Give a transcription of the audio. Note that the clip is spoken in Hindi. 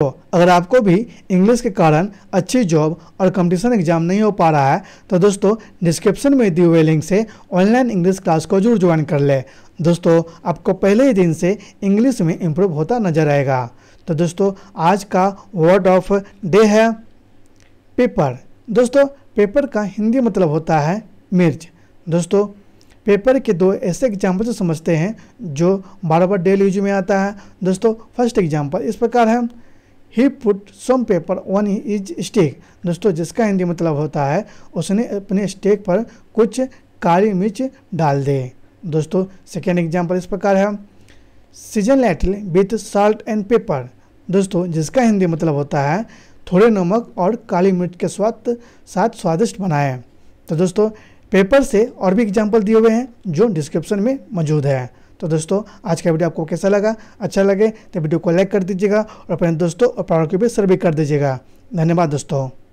तो अगर आपको भी इंग्लिश के कारण अच्छी जॉब और कंपटीशन एग्जाम नहीं हो पा रहा है तो दोस्तों डिस्क्रिप्शन में दिए हुए लिंक से ऑनलाइन इंग्लिश क्लास को जरूर ज्वाइन कर ले दोस्तों आपको पहले ही दिन से इंग्लिश में इम्प्रूव होता नजर आएगा तो दोस्तों आज का वर्ड ऑफ डे है पेपर दोस्तों पेपर का हिंदी मतलब होता है मिर्च दोस्तों पेपर के दो ऐसे एग्जाम्पल समझते हैं जो बार बार डेली यूज में आता है दोस्तों फर्स्ट एग्जाम्पल इस प्रकार है he put some pepper on his steak दोस्तों जिसका हिंदी मतलब होता है उसने अपने स्टेक पर कुछ काली मिर्च डाल दे दोस्तों सेकेंड एग्जाम्पल इस प्रकार है season lightly with salt and pepper दोस्तों जिसका हिंदी मतलब होता है थोड़े नमक और काली मिर्च के स्वाद साथ स्वादिष्ट बनाएं तो दोस्तों पेपर से और भी एग्जाम्पल दिए हुए हैं जो डिस्क्रिप्शन में मौजूद है तो दोस्तों आज का वीडियो आपको कैसा लगा अच्छा लगे तो वीडियो को लाइक कर दीजिएगा और अपने दोस्तों और प्राणों को भी सर्वे कर दीजिएगा धन्यवाद दोस्तों